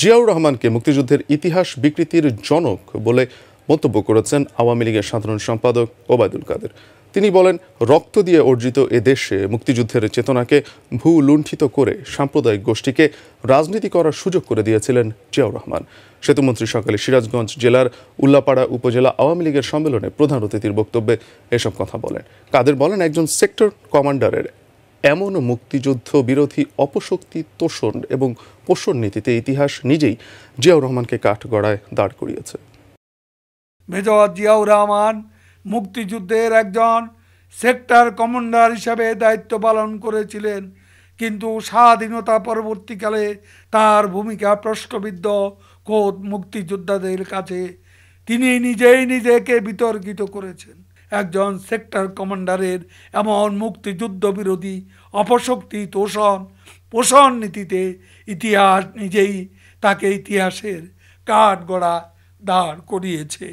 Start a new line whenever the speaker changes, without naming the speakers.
জিয়াউর রহমানকে মুক্তিযুদ্ধের ইতিহাস বিকৃতির জনক বলে মন্তব্য করেছেন আওয়ামী লীগের সাধারণ সম্পাদক ওবায়দুল কাদের তিনি বলেন রক্ত দিয়ে অর্জিত এ দেশে মুক্তিযুদ্ধের চেতনাকে ভূ লুণ্ঠিত করে সাম্প্রদায়িক গোষ্ঠীকে রাজনীতি করার সুযোগ করে দিয়েছিলেন জিয়াউর রহমান সেতুমন্ত্রী সকালে সিরাজগঞ্জ জেলার উল্লাপাড়া উপজেলা আওয়ামী লীগের সম্মেলনে প্রধান অতিথির বক্তব্যে এসব কথা বলেন কাদের বলেন একজন সেক্টর কমান্ডারের এমন মুক্তিযুদ্ধ বিরোধী অপশক্তি তোষণ এবং পোষণ নীতিতে ইতিহাস নিজেই জিয়াউর রহমানকে কাঠগড়ায় দাঁড় করিয়েছে
মেজর জিয়াউর রহমান মুক্তিযুদ্ধের একজন সেক্টর কমান্ডার হিসাবে দায়িত্ব পালন করেছিলেন কিন্তু স্বাধীনতা পরবর্তীকালে তার ভূমিকা প্রশ্নবিদ্ধ কোদ মুক্তিযোদ্ধাদের কাছে তিনি নিজেই নিজেকে বিতর্কিত করেছেন একজন সেক্টর কমান্ডারের এমন মুক্তিযুদ্ধ বিরোধী অপশক্তি তোষণ পোষণ নীতিতে ইতিহাস নিজেই তাকে ইতিহাসের কাঠগড়া দাঁড় করিয়েছে